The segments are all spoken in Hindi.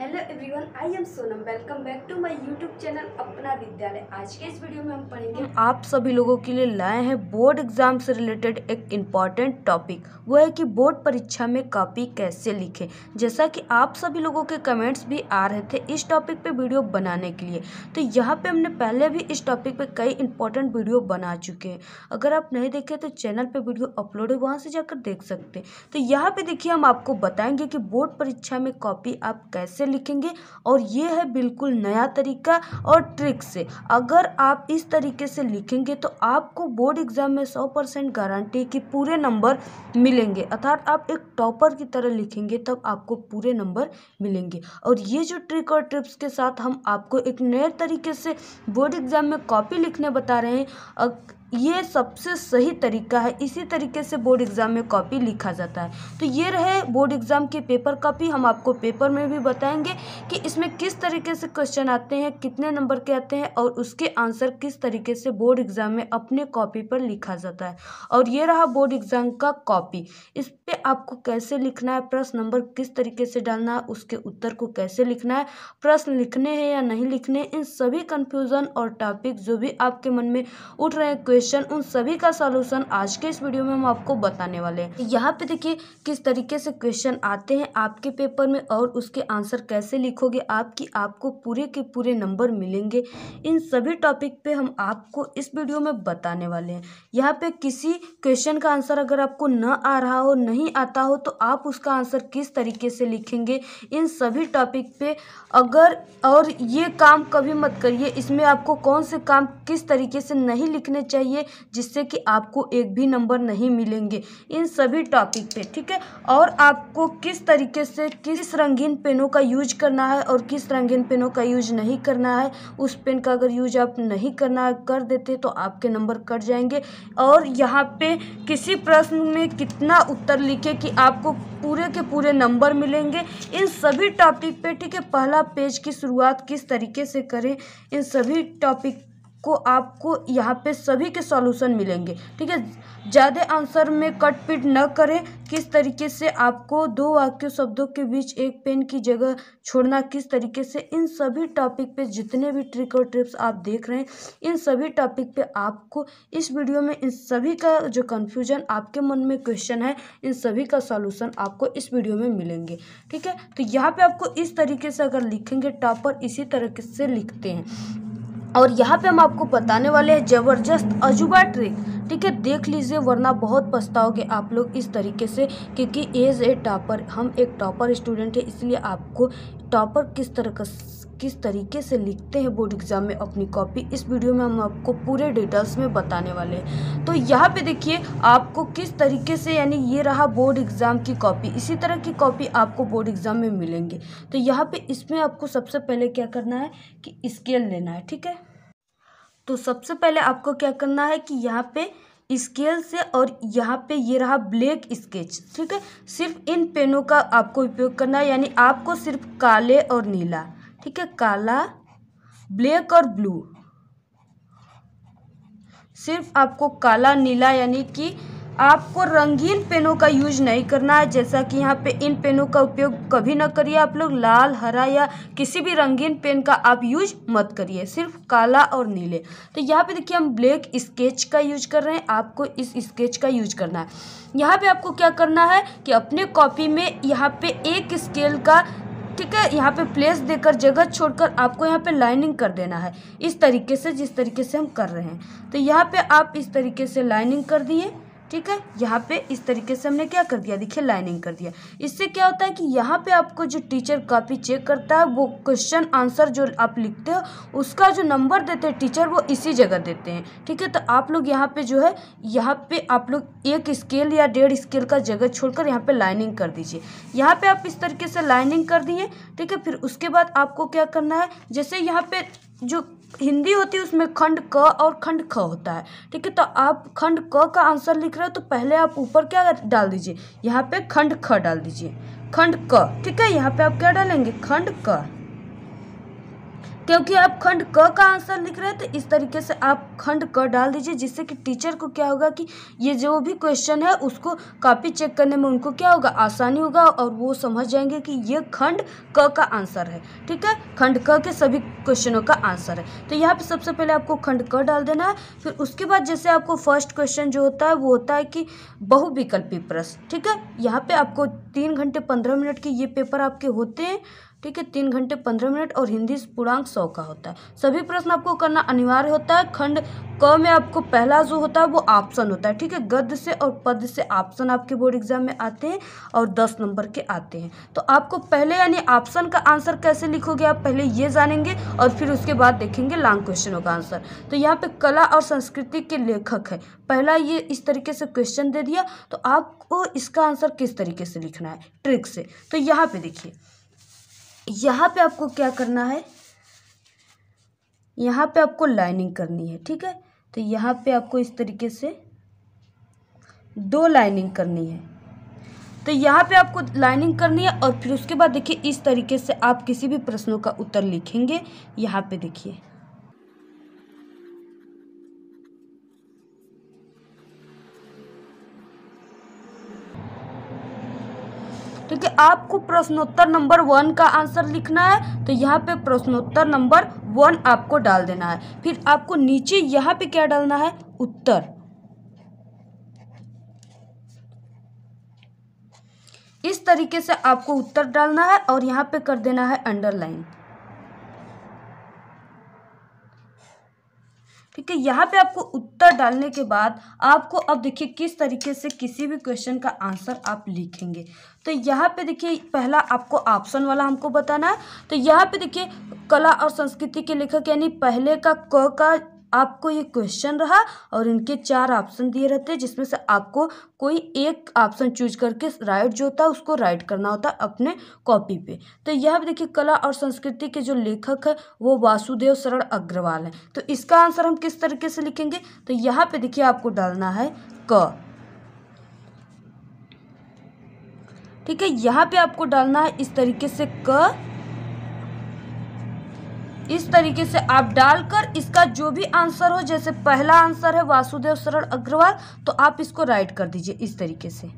hello everyone I am Sonam welcome back to my YouTube channel Apna Vidyalaya आज के इस वीडियो में हम पढ़ेंगे आप सभी लोगों के लिए लाए हैं बोर्ड एग्जाम से रिलेटेड एक इम्पॉर्टेंट टॉपिक वो है कि बोर्ड परीक्षा में कॉपी कैसे लिखें जैसा कि आप सभी लोगों के कमेंट्स भी आ रहे थे इस टॉपिक पर वीडियो बनाने के लिए तो यहाँ पर हमने पहले भी इस टॉपिक पर कई इंपॉर्टेंट वीडियो बना चुके हैं अगर आप नहीं देखे तो चैनल पर वीडियो अपलोड है वहाँ से जाकर देख सकते हैं तो यहाँ पर देखिए हम आपको बताएंगे कि बोर्ड परीक्षा में कॉपी आप कैसे लिखेंगे और ये है बिल्कुल नया तरीका और ट्रिक से अगर आप इस तरीके से लिखेंगे तो आपको बोर्ड एग्ज़ाम में सौ परसेंट गारंटी कि पूरे नंबर मिलेंगे अर्थात आप एक टॉपर की तरह लिखेंगे तब आपको पूरे नंबर मिलेंगे और ये जो ट्रिक और ट्रिप्स के साथ हम आपको एक नए तरीके से बोर्ड एग्ज़ाम में कॉपी लिखने बता रहे हैं ये सबसे सही तरीका है इसी तरीके से बोर्ड एग्ज़ाम में कॉपी लिखा जाता है तो ये रहे बोर्ड एग्ज़ाम के पेपर कॉपी हम आपको पेपर में भी बताएंगे कि इसमें किस तरीके से क्वेश्चन आते हैं कितने नंबर के आते हैं और उसके आंसर किस तरीके से बोर्ड एग्ज़ाम में अपने कॉपी पर लिखा जाता है और ये रहा बोर्ड एग्ज़ाम का कॉपी इस पर आपको कैसे लिखना है प्रश्न नंबर किस तरीके से डालना है उसके उत्तर को कैसे लिखना है प्रश्न लिखने हैं या नहीं लिखने इन सभी कन्फ्यूज़न और टॉपिक जो भी आपके मन में उठ रहे हैं क्वेश्चन उन सभी का सॉल्यूशन आज के इस वीडियो में हम आपको बताने वाले हैं यहाँ पे देखिए किस तरीके से क्वेश्चन आते हैं आपके पेपर में और उसके आंसर कैसे लिखोगे आपकी आपको पूरे के पूरे नंबर मिलेंगे इन सभी टॉपिक पे हम आपको इस वीडियो में बताने वाले हैं यहाँ पे किसी क्वेश्चन का आंसर अगर आपको न आ रहा हो नहीं आता हो तो आप उसका आंसर किस तरीके से लिखेंगे इन सभी टॉपिक पे अगर और ये काम कभी मत करिए इसमें आपको कौन से काम किस तरीके से नहीं लिखने चाहिए चाहिए जिससे कि आपको एक भी नंबर नहीं मिलेंगे इन सभी टॉपिक पे ठीक है और आपको किस तरीके से किस रंगीन पेनों का यूज करना है और किस रंगीन पेनों का यूज नहीं करना है उस पेन का अगर यूज आप नहीं करना कर देते तो आपके नंबर कट जाएंगे और यहाँ पे किसी प्रश्न में कितना उत्तर लिखे कि आपको पूरे के पूरे नंबर मिलेंगे इन सभी टॉपिक पे ठीक है पहला पेज की शुरुआत किस तरीके से करें इन सभी टॉपिक को आपको यहाँ पे सभी के सॉल्यूशन मिलेंगे ठीक है ज़्यादा आंसर में कट पिट न करें किस तरीके से आपको दो वाक्य शब्दों के बीच एक पेन की जगह छोड़ना किस तरीके से इन सभी टॉपिक पे जितने भी ट्रिक और ट्रिप्स आप देख रहे हैं इन सभी टॉपिक पे आपको इस वीडियो में इन सभी का जो कन्फ्यूजन आपके मन में क्वेश्चन है इन सभी का सॉल्यूशन आपको इस वीडियो में मिलेंगे ठीक है तो यहाँ पर आपको इस तरीके से अगर लिखेंगे टॉपर इसी तरीके से लिखते हैं और यहाँ पे हम आपको बताने वाले हैं ज़बरदस्त अजूबा ट्रिक ठीक है देख लीजिए वरना बहुत पछताओगे आप लोग इस तरीके से क्योंकि एज ए टॉपर हम एक टॉपर स्टूडेंट है इसलिए आपको टॉपर किस तरह का किस तरीके से लिखते हैं बोर्ड एग्ज़ाम में अपनी कॉपी इस वीडियो में हम आपको पूरे डिटेल्स में बताने वाले हैं तो यहाँ पे देखिए आपको किस तरीके से यानी ये रहा बोर्ड एग्ज़ाम की कॉपी इसी तरह की कॉपी आपको बोर्ड एग्ज़ाम में मिलेंगे तो यहाँ पे इसमें आपको सबसे पहले क्या करना है कि स्केल लेना है ठीक है तो सबसे पहले आपको क्या करना है कि यहाँ पे स्केल से और यहाँ पे ये रहा ब्लैक स्केच ठीक है सिर्फ इन पेनों का आपको उपयोग करना है यानी आपको सिर्फ काले और नीला ठीक है काला ब्लैक और ब्लू सिर्फ आपको काला नीला यानी कि आपको रंगीन पेनों का यूज नहीं करना है जैसा कि यहाँ पे इन पेनों का उपयोग कभी ना करिए आप लोग लाल हरा या किसी भी रंगीन पेन का आप यूज मत करिए सिर्फ काला और नीले तो यहाँ पे देखिए हम ब्लैक स्केच का यूज कर रहे हैं आपको इस स्केच का यूज करना है यहाँ पे आपको क्या करना है कि अपने कॉपी में यहाँ पे एक स्केल का ठीक है यहाँ पे प्लेस देकर जगह छोड़कर आपको यहाँ पे लाइनिंग कर देना है इस तरीके से जिस तरीके से हम कर रहे हैं तो यहाँ पे आप इस तरीके से लाइनिंग कर दिए ठीक है यहाँ पे इस तरीके से हमने क्या कर दिया देखिए लाइनिंग कर दिया इससे क्या होता है कि यहाँ पे आपको जो टीचर कॉपी चेक करता है वो क्वेश्चन आंसर जो आप लिखते हो उसका जो नंबर देते हैं टीचर वो इसी जगह देते हैं ठीक है तो आप लोग यहाँ पे जो है यहाँ पे आप लोग एक स्केल या डेढ़ स्केल का जगह छोड़कर यहाँ पर लाइनिंग कर दीजिए यहाँ पर आप इस तरीके से लाइनिंग कर दिए ठीक है फिर उसके बाद आपको क्या करना है जैसे यहाँ पर जो हिंदी होती है उसमें खंड क और खंड ख होता है ठीक है तो आप खंड क का आंसर लिख रहे हो तो पहले आप ऊपर क्या डाल दीजिए यहाँ पे खंड ख डाल दीजिए खंड क ठीक है यहाँ पे आप क्या डालेंगे खंड क क्योंकि आप खंड क का आंसर लिख रहे हैं तो इस तरीके से आप खंड क डाल दीजिए जिससे कि टीचर को क्या होगा कि ये जो भी क्वेश्चन है उसको कॉपी चेक करने में उनको क्या होगा आसानी होगा और वो समझ जाएंगे कि ये खंड क का आंसर है ठीक है खंड क के सभी क्वेश्चनों का आंसर है तो यहाँ पर सबसे पहले आपको खंड क डाल देना है फिर उसके बाद जैसे आपको फर्स्ट क्वेश्चन जो होता है वो होता है कि बहुविकल्पी प्रश्न ठीक है यहाँ पे आपको तीन घंटे पंद्रह मिनट के ये पेपर आपके होते हैं ठीक है तीन घंटे पंद्रह मिनट और हिंदी पूर्णांक सौ का होता है सभी प्रश्न आपको करना अनिवार्य होता है खंड क में आपको पहला जो होता है वो ऑप्शन होता है ठीक है गद्य से और पद से ऑप्शन आपके बोर्ड एग्जाम में आते हैं और दस नंबर के आते हैं तो आपको पहले यानी ऑप्शन का आंसर कैसे लिखोगे आप पहले ये जानेंगे और फिर उसके बाद देखेंगे लॉन्ग क्वेश्चनों का आंसर तो यहाँ पे कला और संस्कृति के लेखक है पहला ये इस तरीके से क्वेश्चन दे दिया तो आपको इसका आंसर किस तरीके से लिखना है ट्रिक से तो यहाँ पे देखिए यहाँ पे आपको क्या करना है यहाँ पे आपको लाइनिंग करनी है ठीक है तो यहाँ पे आपको इस तरीके से दो लाइनिंग करनी है तो यहाँ पे आपको लाइनिंग करनी है और फिर उसके बाद देखिए इस तरीके से आप किसी भी प्रश्नों का उत्तर लिखेंगे यहाँ पे देखिए तो कि आपको प्रश्नोत्तर नंबर वन का आंसर लिखना है तो यहाँ पे प्रश्नोत्तर नंबर वन आपको डाल देना है फिर आपको नीचे यहाँ पे क्या डालना है उत्तर इस तरीके से आपको उत्तर डालना है और यहाँ पे कर देना है अंडरलाइन ठीक है यहाँ पे आपको उत्तर डालने के बाद आपको अब देखिए किस तरीके से किसी भी क्वेश्चन का आंसर आप लिखेंगे तो यहाँ पे देखिए पहला आपको ऑप्शन वाला हमको बताना है तो यहाँ पे देखिए कला और संस्कृति के लेखक यानी पहले का क का आपको ये क्वेश्चन रहा और इनके चार ऑप्शन दिए रहते हैं जिसमें से आपको कोई एक ऑप्शन चूज करके राइट जो होता है उसको राइट करना होता है अपने कॉपी पे तो यह देखिए कला और संस्कृति के जो लेखक है वो वासुदेव शरण अग्रवाल है तो इसका आंसर हम किस तरीके से लिखेंगे तो यहाँ पे देखिए आपको डालना है क ठीक है यहाँ पे आपको डालना है इस तरीके से क इस तरीके से आप डालकर इसका जो भी आंसर हो जैसे पहला आंसर है वासुदेव शरण अग्रवाल तो आप इसको राइट कर दीजिए इस तरीके से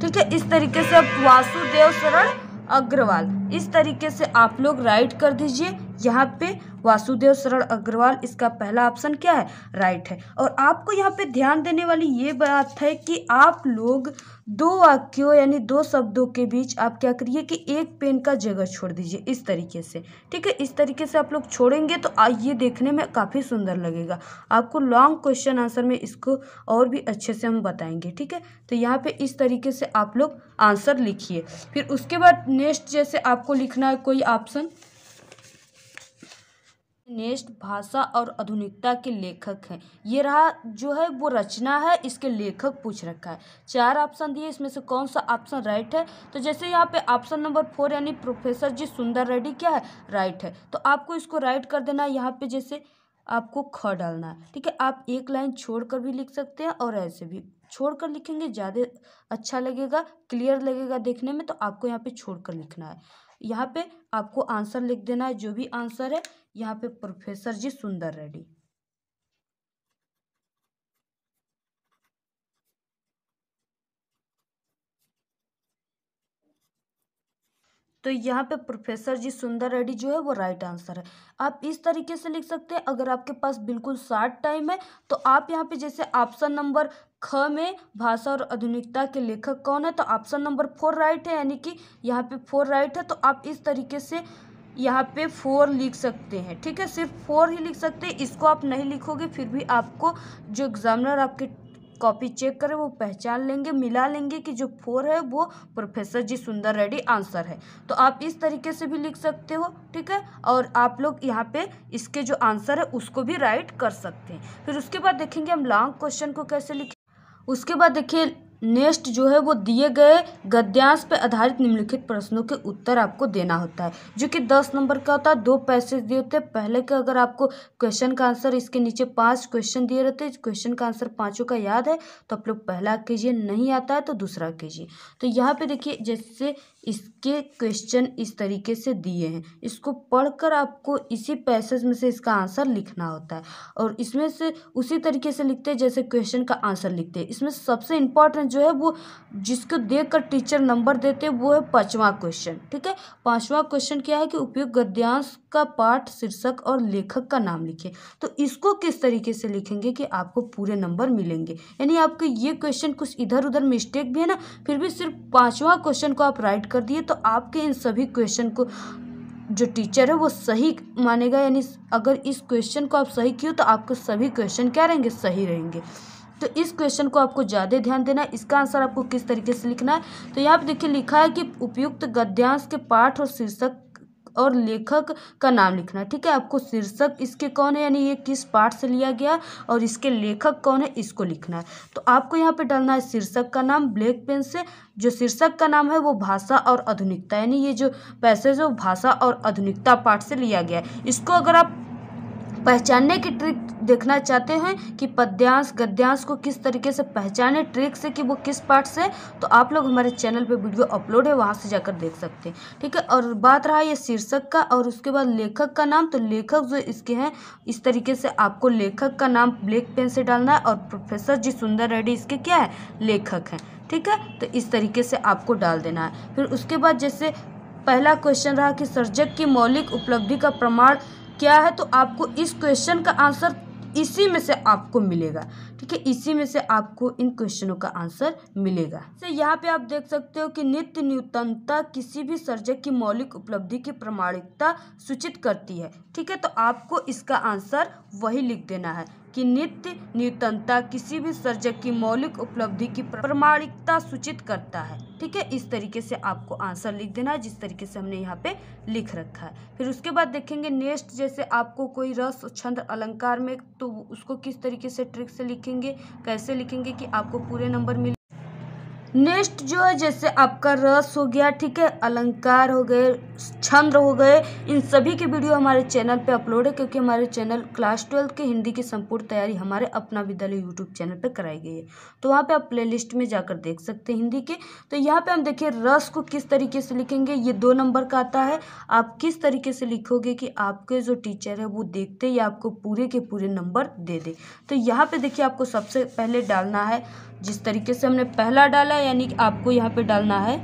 ठीक है इस तरीके से आप वासुदेव शरण अग्रवाल इस तरीके से आप लोग राइट कर दीजिए यहाँ पे वासुदेव शरण अग्रवाल इसका पहला ऑप्शन क्या है राइट है और आपको यहाँ पे ध्यान देने वाली ये बात है कि आप लोग दो वाक्यों यानी दो शब्दों के बीच आप क्या करिए कि एक पेन का जगह छोड़ दीजिए इस तरीके से ठीक है इस तरीके से आप लोग छोड़ेंगे तो ये देखने में काफ़ी सुंदर लगेगा आपको लॉन्ग क्वेश्चन आंसर में इसको और भी अच्छे से हम बताएंगे ठीक है तो यहाँ पे इस तरीके से आप लोग आंसर लिखिए फिर उसके बाद नेक्स्ट जैसे आपको लिखना है कोई ऑप्शन नेष्ट भाषा और आधुनिकता के लेखक हैं ये रहा जो है वो रचना है इसके लेखक पूछ रखा है चार ऑप्शन दिए इसमें से कौन सा ऑप्शन राइट है तो जैसे यहाँ पे ऑप्शन नंबर फोर यानी प्रोफेसर जी सुंदर रेड्डी क्या है राइट है तो आपको इसको राइट कर देना है यहाँ पे जैसे आपको ख डालना है ठीक है आप एक लाइन छोड़ कर भी लिख सकते हैं और ऐसे भी छोड़ कर लिखेंगे ज़्यादा अच्छा लगेगा क्लियर लगेगा देखने में तो आपको यहाँ पे छोड़ कर लिखना है यहाँ पे आपको आंसर लिख देना है जो भी आंसर है यहाँ पे प्रोफेसर जी सुंदर रेड्डी तो यहाँ पे प्रोफेसर जी सुंदर रेड्डी जो है वो राइट आंसर है आप इस तरीके से लिख सकते हैं अगर आपके पास बिल्कुल शार्ट टाइम है तो आप यहाँ पे जैसे ऑप्शन नंबर ख में भाषा और आधुनिकता के लेखक कौन है तो ऑप्शन नंबर फोर राइट है यानी कि यहाँ पे फोर राइट है तो आप इस तरीके से यहाँ पे फोर लिख सकते हैं ठीक है सिर्फ फोर ही लिख सकते हैं इसको आप नहीं लिखोगे फिर भी आपको जो एग्ज़ामिनर आपके कॉपी चेक करें वो पहचान लेंगे मिला लेंगे कि जो फोर है वो professor G Sundar Reddy answer है तो आप इस तरीके से भी लिख सकते हो ठीक है और आप लोग यहाँ पे इसके जो आंसर है उसको भी राइट कर सकते हैं फिर उसके बाद देखेंगे हम लॉन्ग क्वेश्चन को कैसे लिखें उसके बाद देखिए नेक्स्ट जो है वो दिए गए गद्यांश पर आधारित निम्नलिखित प्रश्नों के उत्तर आपको देना होता है जो कि दस नंबर का होता है दो पैसेज दिए होते हैं पहले के अगर आपको क्वेश्चन का आंसर इसके नीचे पांच क्वेश्चन दिए रहते हैं क्वेश्चन का आंसर पांचों का याद है तो आप लोग पहला कीजिए नहीं आता है तो दूसरा कीजिए तो यहाँ पे देखिए जैसे इसके क्वेश्चन इस तरीके से दिए हैं इसको पढ़कर आपको इसी पैसेज में से इसका आंसर लिखना होता है और इसमें से उसी तरीके से लिखते हैं जैसे क्वेश्चन का आंसर लिखते हैं इसमें सबसे इंपॉर्टेंट क्वेश्चन जो है वो जिसको देख कर टीचर नंबर देते हैं वो है पाँचवा क्वेश्चन ठीक है पाँचवा क्वेश्चन क्या है कि उपयुक्त गद्यांश का पाठ शीर्षक और लेखक का नाम लिखें तो इसको किस तरीके से लिखेंगे कि आपको पूरे नंबर मिलेंगे यानी आपके ये क्वेश्चन कुछ इधर उधर मिस्टेक भी है ना फिर भी सिर्फ पाँचवा क्वेश्चन को आप राइट कर दिए तो आपके इन सभी क्वेश्चन को जो टीचर है वो सही मानेगा यानी अगर इस क्वेश्चन को आप सही किए तो आपके सभी क्वेश्चन क्या रहेंगे सही रहेंगे तो इस क्वेश्चन को आपको ज़्यादा ध्यान देना है इसका आंसर आपको किस तरीके से लिखना है तो यहाँ पे देखिए लिखा है कि उपयुक्त गद्यांश के पाठ और शीर्षक और लेखक का नाम लिखना है ठीक है आपको शीर्षक इसके कौन है यानी ये किस पाठ से लिया गया और इसके लेखक कौन है इसको लिखना है तो आपको यहाँ पे डालना है शीर्षक का नाम ब्लैक पेन से जो शीर्षक का नाम है वो भाषा और आधुनिकता यानी ये जो पैसेज है वो भाषा और आधुनिकता पाठ से लिया गया है इसको अगर आप पहचानने की ट्रिक देखना चाहते हैं कि पद्यांश गद्यांश को किस तरीके से पहचाने ट्रिक से कि वो किस पार्ट से तो आप लोग हमारे चैनल पे वीडियो अपलोड है वहाँ से जाकर देख सकते हैं ठीक है और बात रहा ये शीर्षक का और उसके बाद लेखक का नाम तो लेखक जो इसके हैं इस तरीके से आपको लेखक का नाम ब्लैक पेन से डालना है और प्रोफेसर जी सुंदर रेड्डी इसके क्या है लेखक हैं ठीक है तो इस तरीके से आपको डाल देना है फिर उसके बाद जैसे पहला क्वेश्चन रहा कि सर्जक की मौलिक उपलब्धि का प्रमाण क्या है तो आपको इस क्वेश्चन का आंसर इसी में से आपको मिलेगा ठीक है इसी में से आपको इन क्वेश्चनों का आंसर मिलेगा तो यहाँ पे आप देख सकते हो कि नित्य न्यूनतमता किसी भी सर्जक की मौलिक उपलब्धि की प्रमाणिकता सूचित करती है ठीक है तो आपको इसका आंसर वही लिख देना है कि नित्य न्यूतनता किसी भी सर्जक की मौलिक उपलब्धि की प्रमाणिकता सूचित करता है ठीक है इस तरीके से आपको आंसर लिख देना है जिस तरीके से हमने यहाँ पे लिख रखा है फिर उसके बाद देखेंगे नेक्स्ट जैसे आपको कोई रस छंद अलंकार में तो उसको किस तरीके से ट्रिक से लिखेंगे कैसे लिखेंगे कि आपको पूरे नंबर मिले नेक्स्ट जो है जैसे आपका रस हो गया ठीक है अलंकार हो गए छंद हो गए इन सभी के वीडियो हमारे चैनल पे अपलोड है क्योंकि हमारे चैनल क्लास ट्वेल्थ के हिंदी की संपूर्ण तैयारी हमारे अपना विद्यालय यूट्यूब चैनल पे कराई गई है तो वहाँ पे आप प्लेलिस्ट में जाकर देख सकते हैं हिंदी के तो यहाँ पे हम देखिए रस को किस तरीके से लिखेंगे ये दो नंबर का आता है आप किस तरीके से लिखोगे कि आपके जो टीचर है वो देखते या आपको पूरे के पूरे नंबर दे दे तो यहाँ पर देखिए आपको सबसे पहले डालना है जिस तरीके से हमने पहला डाला यानी कि आपको यहाँ पे डालना है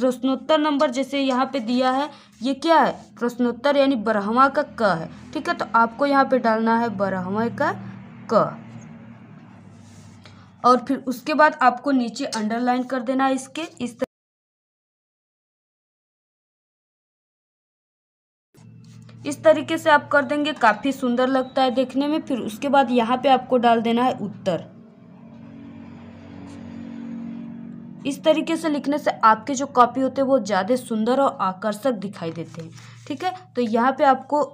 प्रश्नोत्तर नंबर जैसे यहाँ पे दिया है ये क्या है प्रश्नोत्तर यानी बारहवा का क है ठीक है तो आपको यहाँ पे डालना है बारहवा का क और फिर उसके बाद आपको नीचे अंडरलाइन कर देना है इसके इस इस तरीके से आप कर देंगे काफ़ी सुंदर लगता है देखने में फिर उसके बाद यहाँ पे आपको डाल देना है उत्तर इस तरीके से लिखने से आपके जो कॉपी होते हैं वो ज़्यादा सुंदर और आकर्षक दिखाई देते हैं ठीक है तो यहाँ पे आपको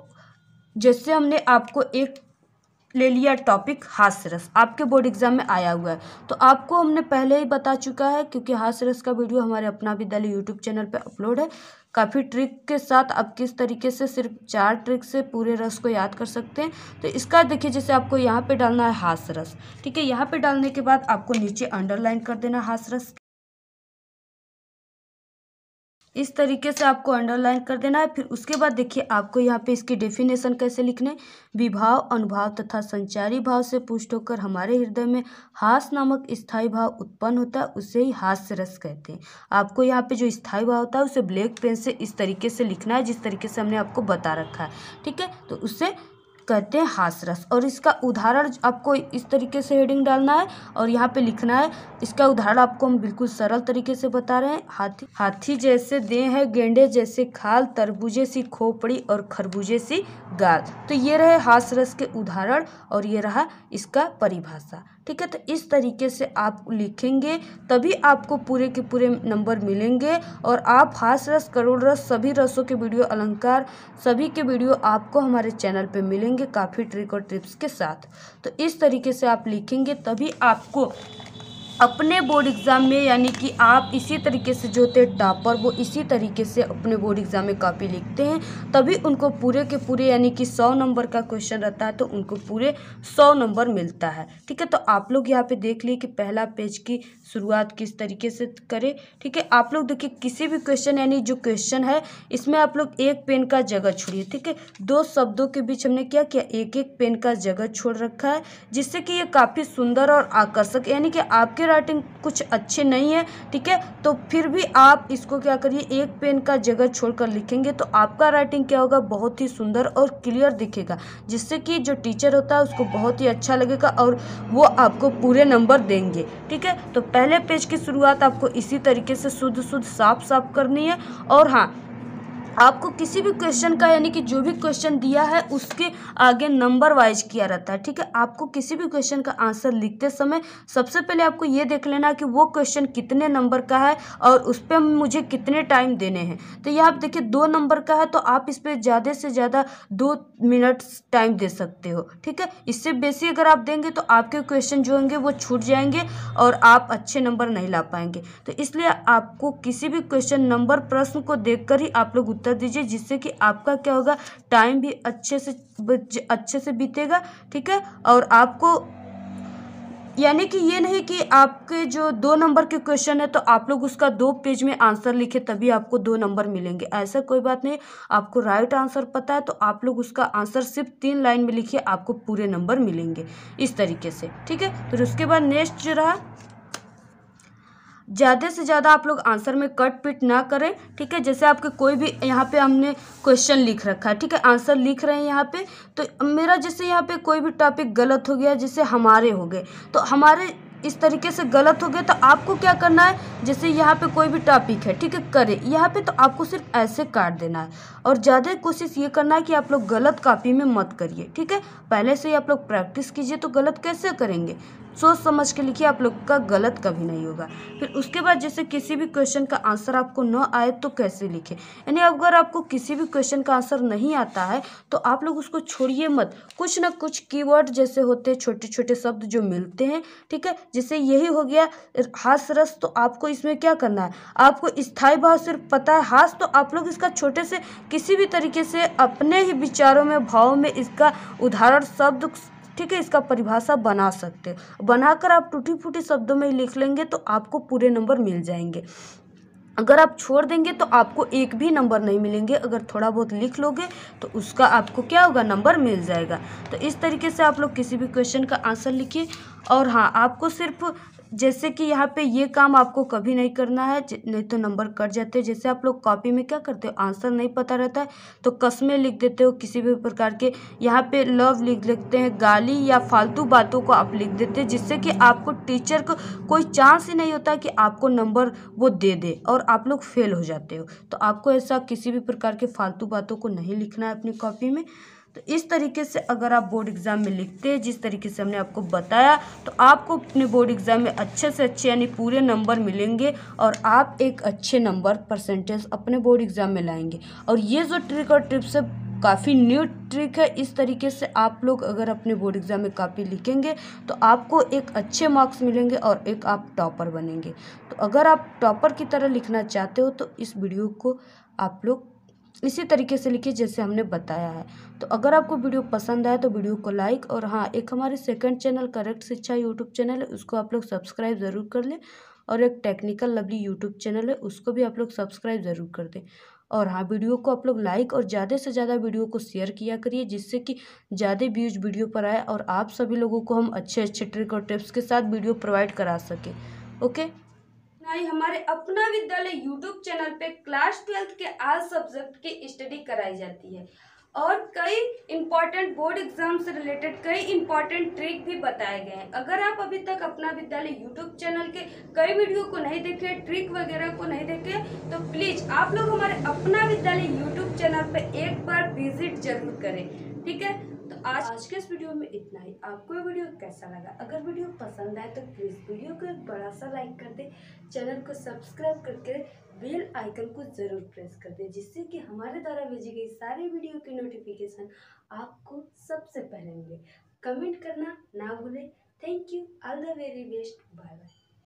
जैसे हमने आपको एक ले लिया टॉपिक हास्यरस आपके बोर्ड एग्जाम में आया हुआ है तो आपको हमने पहले ही बता चुका है क्योंकि हास्यरस का वीडियो हमारे अपना विद्यालय यूट्यूब चैनल पर अपलोड है काफ़ी ट्रिक के साथ आप किस तरीके से सिर्फ चार ट्रिक से पूरे रस को याद कर सकते हैं तो इसका देखिए जैसे आपको यहाँ पे डालना है हास रस ठीक है यहाँ पे डालने के बाद आपको नीचे अंडरलाइन कर देना हास रस इस तरीके से आपको अंडरलाइन कर देना है फिर उसके बाद देखिए आपको यहाँ पे इसकी डेफिनेशन कैसे लिखने विभाव अनुभाव तथा संचारी भाव से पुष्ट होकर हमारे हृदय में हास नामक स्थायी भाव उत्पन्न होता है उसे ही हास्य रस कहते हैं आपको यहाँ पे जो स्थायी भाव होता है उसे ब्लैक पेन से इस तरीके से लिखना है जिस तरीके से हमने आपको बता रखा है ठीक है तो उससे कहते हैं हासरस और इसका उदाहरण आपको इस तरीके से हेडिंग डालना है और यहाँ पे लिखना है इसका उदाहरण आपको हम बिल्कुल सरल तरीके से बता रहे हैं हाथी हाथी जैसे देह है गेंडे जैसे खाल तरबूजे सी खोपड़ी और खरबूजे सी गाल तो ये रहे हासरस के उदाहरण और ये रहा इसका परिभाषा ठीक है तो इस तरीके से आप लिखेंगे तभी आपको पूरे के पूरे नंबर मिलेंगे और आप हास रस करोड़ रस सभी रसों के वीडियो अलंकार सभी के वीडियो आपको हमारे चैनल पे मिलेंगे काफ़ी ट्रिक और ट्रिप्स के साथ तो इस तरीके से आप लिखेंगे तभी आपको अपने बोर्ड एग्ज़ाम में यानी कि आप इसी तरीके से जो होते टॉपर वो इसी तरीके से अपने बोर्ड एग्ज़ाम में कॉपी लिखते हैं तभी उनको पूरे के पूरे यानी कि सौ नंबर का क्वेश्चन रहता है तो उनको पूरे सौ नंबर मिलता है ठीक है तो आप लोग यहाँ पे देख लिए कि पहला पेज की शुरुआत किस तरीके से करें ठीक है आप लोग देखिए किसी भी क्वेश्चन यानी जो क्वेश्चन है इसमें आप लोग एक पेन का जगह छोड़िए ठीक है दो शब्दों के बीच हमने क्या किया एक एक पेन का जगह छोड़ रखा है जिससे कि ये काफ़ी सुंदर और आकर्षक यानी कि आपके राइटिंग कुछ अच्छे नहीं है ठीक है तो फिर भी आप इसको क्या करिए एक पेन का जगह छोड़कर लिखेंगे तो आपका राइटिंग क्या होगा बहुत ही सुंदर और क्लियर दिखेगा जिससे कि जो टीचर होता है उसको बहुत ही अच्छा लगेगा और वो आपको पूरे नंबर देंगे ठीक है तो पहले पेज की शुरुआत आपको इसी तरीके से शुद्ध शुद्ध साफ साफ करनी है और हाँ आपको किसी भी क्वेश्चन का यानी कि जो भी क्वेश्चन दिया है उसके आगे नंबर वाइज किया रहता है ठीक है आपको किसी भी क्वेश्चन का आंसर लिखते समय सबसे पहले आपको ये देख लेना कि वो क्वेश्चन कितने नंबर का है और उस पर मुझे कितने टाइम देने हैं तो ये आप देखिए दो नंबर का है तो आप इस पर ज़्यादा से ज़्यादा दो मिनट टाइम दे सकते हो ठीक है इससे बेसी अगर आप देंगे तो आपके क्वेश्चन जो होंगे वो छूट जाएंगे और आप अच्छे नंबर नहीं ला पाएंगे तो इसलिए आपको किसी भी क्वेश्चन नंबर प्रश्न को देख ही आप लोग उत्तर दीजिए जिससे कि आपका क्या होगा टाइम भी अच्छे से अच्छे से बीतेगा ठीक है और आपको यानी कि ये नहीं कि आपके जो दो नंबर के क्वेश्चन है तो आप लोग उसका दो पेज में आंसर लिखे तभी आपको दो नंबर मिलेंगे ऐसा कोई बात नहीं आपको राइट आंसर पता है तो आप लोग उसका आंसर सिर्फ तीन लाइन में लिखिए आपको पूरे नंबर मिलेंगे इस तरीके से ठीक है फिर तो उसके बाद नेक्स्ट जो रहा ज़्यादा से ज़्यादा आप लोग आंसर में कट पिट ना करें ठीक है जैसे आपके कोई भी यहाँ पे हमने क्वेश्चन लिख रखा है ठीक है आंसर लिख रहे हैं यहाँ पे तो मेरा जैसे यहाँ पे कोई भी टॉपिक गलत हो गया जैसे हमारे हो गए तो हमारे इस तरीके से गलत हो गए तो आपको क्या करना है जैसे यहाँ पे कोई भी टॉपिक है ठीक है करें यहाँ पे तो आपको सिर्फ ऐसे काट देना है और ज़्यादा कोशिश ये करना है कि आप लोग गलत कॉपी में मत करिए ठीक है पहले से ही आप लोग प्रैक्टिस कीजिए तो गलत कैसे करेंगे सोच समझ के लिखिए आप लोग का गलत कभी नहीं होगा फिर उसके बाद जैसे किसी भी क्वेश्चन का आंसर आपको न आए तो कैसे लिखे यानी अगर आपको किसी भी क्वेश्चन का आंसर नहीं आता है तो आप लोग उसको छोड़िए मत कुछ ना कुछ कीवर्ड जैसे होते हैं छोटे छोटे शब्द जो मिलते हैं ठीक है जैसे यही हो गया हास रस तो आपको इसमें क्या करना है आपको स्थायी भाव सिर्फ पता है हास तो आप लोग इसका छोटे से किसी भी तरीके से अपने ही विचारों में भाव में इसका उदाहरण शब्द ठीक है इसका परिभाषा बना सकते हो बनाकर आप टूटी फूटी शब्दों में लिख लेंगे तो आपको पूरे नंबर मिल जाएंगे अगर आप छोड़ देंगे तो आपको एक भी नंबर नहीं मिलेंगे अगर थोड़ा बहुत लिख लोगे तो उसका आपको क्या होगा नंबर मिल जाएगा तो इस तरीके से आप लोग किसी भी क्वेश्चन का आंसर लिखिए और हाँ आपको सिर्फ जैसे कि यहाँ पे ये काम आपको कभी नहीं करना है नहीं तो नंबर कट जाते हैं जैसे आप लोग कॉपी में क्या करते हो आंसर नहीं पता रहता है तो कस्में लिख देते हो किसी भी प्रकार के यहाँ पे लव लिख लेते हैं गाली या फालतू बातों को आप लिख देते हैं जिससे कि आपको टीचर को कोई चांस ही नहीं होता कि आपको नंबर वो दे दे और आप लोग फेल हो जाते हो तो आपको ऐसा किसी भी प्रकार के फालतू बातों को नहीं लिखना है अपनी कॉपी में तो इस तरीके से अगर आप बोर्ड एग्ज़ाम में लिखते हैं जिस तरीके से हमने आपको बताया तो आपको अपने बोर्ड एग्ज़ाम में अच्छे से अच्छे यानी पूरे नंबर मिलेंगे और आप एक अच्छे नंबर परसेंटेज अपने बोर्ड एग्ज़ाम में लाएंगे और ये जो ट्रिक और ट्रिप्स है काफ़ी न्यू ट्रिक है इस तरीके से आप लोग अगर अपने बोर्ड एग्ज़ाम में कापी लिखेंगे तो आपको एक अच्छे मार्क्स मिलेंगे और एक आप टॉपर बनेंगे तो अगर आप टॉपर की तरह लिखना चाहते हो तो इस वीडियो को आप लोग इसी तरीके से लिखिए जैसे हमने बताया है तो अगर आपको वीडियो पसंद आए तो वीडियो को लाइक और हाँ एक हमारे second channel Correct Shiksha YouTube channel है उसको आप लोग सब्सक्राइब ज़रूर कर लें और एक टेक्निकल लवली यूट्यूब चैनल है उसको भी आप लोग सब्सक्राइब ज़रूर कर दें और हाँ वीडियो को आप लोग लाइक और ज़्यादा से ज़्यादा वीडियो को शेयर किया करिए जिससे कि ज़्यादा व्यूज वीडियो पर आए और आप सभी लोगों को हम अच्छे अच्छे ट्रिक और टिप्स के साथ वीडियो प्रोवाइड करा सकें ओके भाई हमारे अपना विद्यालय यूट्यूब चैनल पे क्लास ट्वेल्थ के आल सब्जेक्ट की स्टडी कराई जाती है और कई इम्पॉर्टेंट बोर्ड एग्जाम से रिलेटेड कई इम्पॉर्टेंट ट्रिक भी बताए गए हैं अगर आप अभी तक अपना विद्यालय यूट्यूब चैनल के कई वीडियो को नहीं देखे ट्रिक वगैरह को नहीं देखे तो प्लीज़ आप लोग हमारे अपना विद्यालय यूट्यूब चैनल पर एक बार विजिट जरूर करें ठीक है आज आज के इस वीडियो में इतना ही आपको ये वीडियो कैसा लगा अगर वीडियो पसंद आए तो प्लीज़ वीडियो को एक बड़ा सा लाइक कर दे चैनल को सब्सक्राइब करके बेल आइकन को ज़रूर प्रेस कर दे जिससे कि हमारे द्वारा भेजी गई सारी वीडियो की नोटिफिकेशन आपको सबसे पहले मिले कमेंट करना ना भूलें thank you all the very best bye bye